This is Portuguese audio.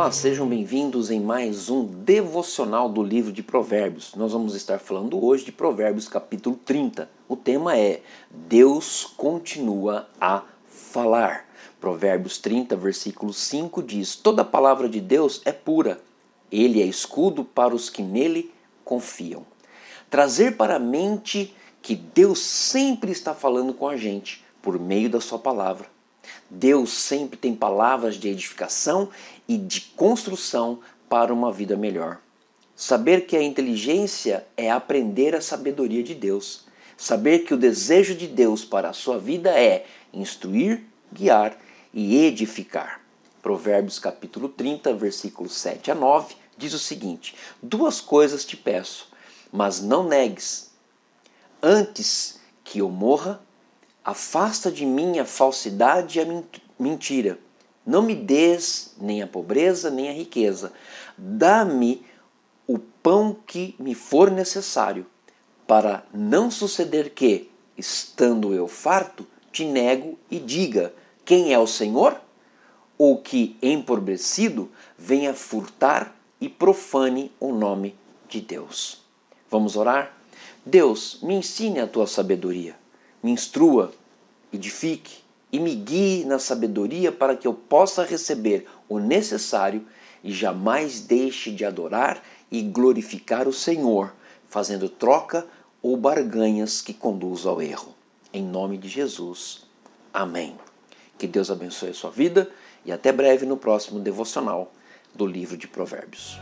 Olá, sejam bem-vindos em mais um devocional do livro de Provérbios. Nós vamos estar falando hoje de Provérbios capítulo 30. O tema é Deus continua a falar. Provérbios 30, versículo 5 diz: Toda palavra de Deus é pura, ele é escudo para os que nele confiam. Trazer para a mente que Deus sempre está falando com a gente por meio da Sua palavra Deus sempre tem palavras de edificação e de construção para uma vida melhor. Saber que a inteligência é aprender a sabedoria de Deus. Saber que o desejo de Deus para a sua vida é instruir, guiar e edificar. Provérbios capítulo 30, versículos 7 a 9, diz o seguinte: Duas coisas te peço, mas não negues, antes que eu morra, Afasta de mim a falsidade e a mentira. Não me des nem a pobreza, nem a riqueza. Dá-me o pão que me for necessário, para não suceder que, estando eu farto, te nego e diga: Quem é o Senhor? Ou que, empobrecido, venha furtar e profane o nome de Deus. Vamos orar? Deus, me ensine a tua sabedoria me instrua, edifique e me guie na sabedoria para que eu possa receber o necessário e jamais deixe de adorar e glorificar o Senhor, fazendo troca ou barganhas que conduzam ao erro. Em nome de Jesus. Amém. Que Deus abençoe a sua vida e até breve no próximo devocional do livro de Provérbios.